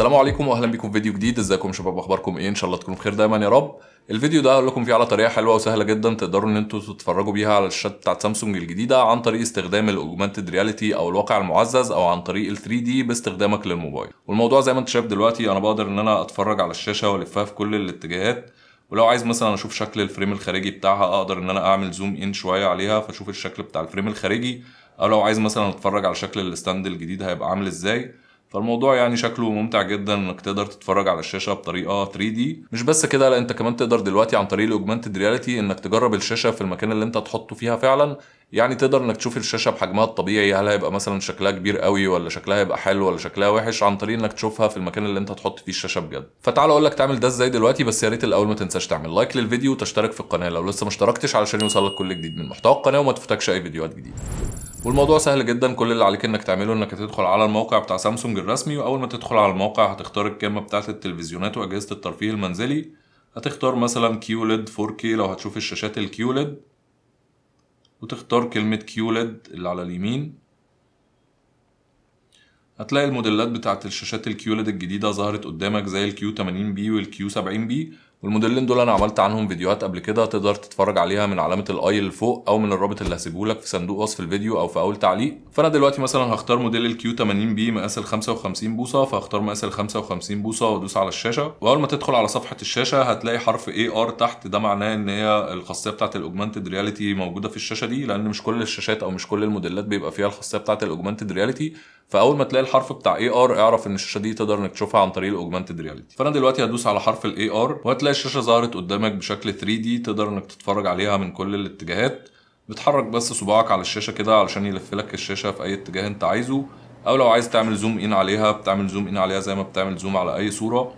السلام عليكم واهلا بيكم في فيديو جديد ازيكم شباب اخباركم ايه ان شاء الله تكونوا بخير دايما يا رب الفيديو ده هقول لكم فيه على طريقه حلوه وسهله جدا تقدروا ان انتوا تتفرجوا بيها على الشاشات بتاعت سامسونج الجديده عن طريق استخدام الاوجمانتد رياليتي او الواقع المعزز او عن طريق ال 3 دي باستخدامك للموبايل والموضوع زي ما انت شايف دلوقتي انا بقدر ان انا اتفرج على الشاشه والفها في كل الاتجاهات ولو عايز مثلا اشوف شكل الفريم الخارجي بتاعها اقدر ان انا اعمل زوم ان شويه عليها فاشوف الشكل بتاع الفريم الخارجي او لو عايز مثلا اتفرج على شكل الستاند الجديد هيبقى عامل ازاي فالموضوع يعني شكله ممتع جدا انك تقدر تتفرج على الشاشه بطريقه 3 دي مش بس كده لا انت كمان تقدر دلوقتي عن طريق الاوجمانتد رياليتي انك تجرب الشاشه في المكان اللي انت تحطه فيها فعلا يعني تقدر انك تشوف الشاشه بحجمها الطبيعي هل هيبقى مثلا شكلها كبير قوي ولا شكلها هيبقى حلو ولا شكلها وحش عن طريق انك تشوفها في المكان اللي انت هتحط فيه الشاشه بجد فتعال اقول لك تعمل ده ازاي دلوقتي بس يا ريت الاول ما تنساش تعمل لايك للفيديو وتشترك في القناه لو لسه ما اشتركتش علشان يوصلك كل جديد من محتوى القناه وما تفوتكش اي فيديوهات جديده والموضوع سهل جدا كل اللي عليك انك تعمله انك تدخل على الموقع بتاع سامسونج الرسمي واول ما تدخل على الموقع هتختار الكلمة بتاعت التلفزيونات واجهزة الترفيه المنزلي هتختار مثلا كيوليد 4K لو هتشوف الشاشات الكيوليد وتختار كلمة كيوليد اللي على اليمين هتلاقي الموديلات بتاعت الشاشات الكيوليد الجديدة ظهرت قدامك زي الكيو 80 بي والكيو 70 بي والموديلين دول انا عملت عنهم فيديوهات قبل كده تقدر تتفرج عليها من علامه الاي اللي فوق او من الرابط اللي هسيبهولك في صندوق وصف الفيديو او في اول تعليق فانا دلوقتي مثلا هختار موديل الكيو 80 بي مقاس ال 55 بوصه فهختار مقاس ال 55 بوصه وادوس على الشاشه واول ما تدخل على صفحه الشاشه هتلاقي حرف اي ار تحت ده معناه ان هي الخاصيه بتاعه الاوجمانتد رياليتي موجوده في الشاشه دي لان مش كل الشاشات او مش كل الموديلات بيبقى فيها الخاصيه بتاعه الاوجمانتد رياليتي فاول ما تلاقي الحرف بتاع اي ار اعرف ان الشاشه دي تقدر انك تشوفها عن طريق الاوجمانتد رياليتي فانا دلوقتي هدوس على حرف الاي ار وهتلاقي هتلاقي الشاشه ظهرت قدامك بشكل 3 d تقدر انك تتفرج عليها من كل الاتجاهات بتحرك بس صباعك على الشاشه كده علشان يلف لك الشاشه في اي اتجاه انت عايزه او لو عايز تعمل زوم ان عليها بتعمل زوم ان عليها زي ما بتعمل زوم على اي صوره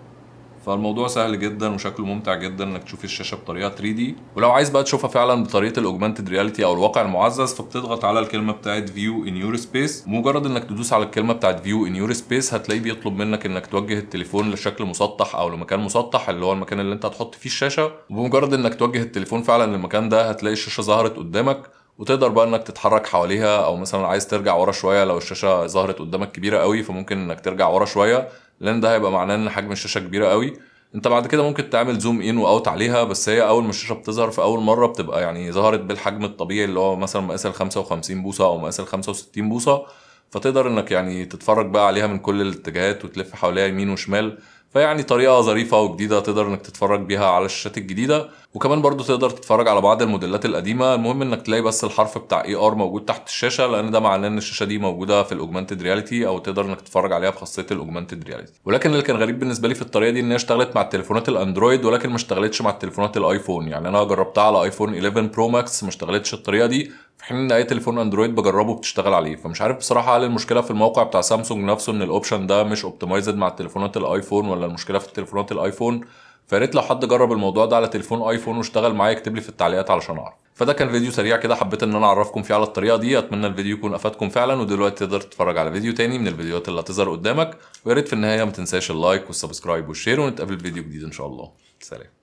فالموضوع سهل جدا وشكله ممتع جدا انك تشوف الشاشه بطريقه 3 دي ولو عايز بقى تشوفها فعلا بطريقه الاوجمانتد رياليتي او الواقع المعزز فبتضغط على الكلمه بتاعت فيو ان يور سبيس مجرد انك تدوس على الكلمه بتاعت فيو ان يور سبيس هتلاقيه بيطلب منك انك توجه التليفون لشكل مسطح او لمكان مسطح اللي هو المكان اللي انت هتحط فيه الشاشه وبمجرد انك توجه التليفون فعلا للمكان ده هتلاقي الشاشه ظهرت قدامك وتقدر بقى انك تتحرك حواليها او مثلا عايز ترجع ورا شويه لو الشاشه ظهرت قدامك كبيره قوي فممكن انك ترجع ورا شويه لان ده هيبقى معناه ان حجم الشاشه كبيره قوي انت بعد كده ممكن تعمل زوم ان واوت عليها بس هي اول ما الشاشه بتظهر في اول مره بتبقى يعني ظهرت بالحجم الطبيعي اللي هو مثلا مقاس ال 55 بوصه او مقاس ال 65 بوصه فتقدر انك يعني تتفرج بقى عليها من كل الاتجاهات وتلف حواليها يمين وشمال فيعني طريقه ظريفه وجديده تقدر انك تتفرج بيها على الشاشات الجديده وكمان برضو تقدر تتفرج على بعض الموديلات القديمه المهم انك تلاقي بس الحرف بتاع اي ار موجود تحت الشاشه لان ده معناه ان الشاشه دي موجوده في الاوجمانتد رياليتي او تقدر انك تتفرج عليها بخاصيه الاوجمانتد رياليتي ولكن اللي كان غريب بالنسبه لي في الطريقه دي ان هي اشتغلت مع التليفونات الاندرويد ولكن ما اشتغلتش مع التليفونات الايفون يعني انا جربتها على ايفون 11 برو ماكس ما اشتغلتش الطريقه دي في حين ان اي تليفون اندرويد بجربه بتشتغل عليه فمش عارف بصراحه هل المشكله في الموقع بتاع سامسونج نفسه ان الاوبشن ده مش اوبتمايزد مع التليفونات الايفون ولا المشكله في تليفونات الايفون فياريت لو حد جرب الموضوع ده على تليفون ايفون واشتغل معايا اكتب لي في التعليقات علشان اعرف فده كان فيديو سريع كده حبيت ان انا اعرفكم فيه على الطريقه دي اتمنى الفيديو يكون افادكم فعلا ودلوقتي تقدر تتفرج على فيديو تاني من الفيديوهات اللي هتظهر قدامك ويا ريت في النهايه ما تنساش اللايك والسبسكرايب والشير ونتقابل فيديو جديد ان شاء الله سلام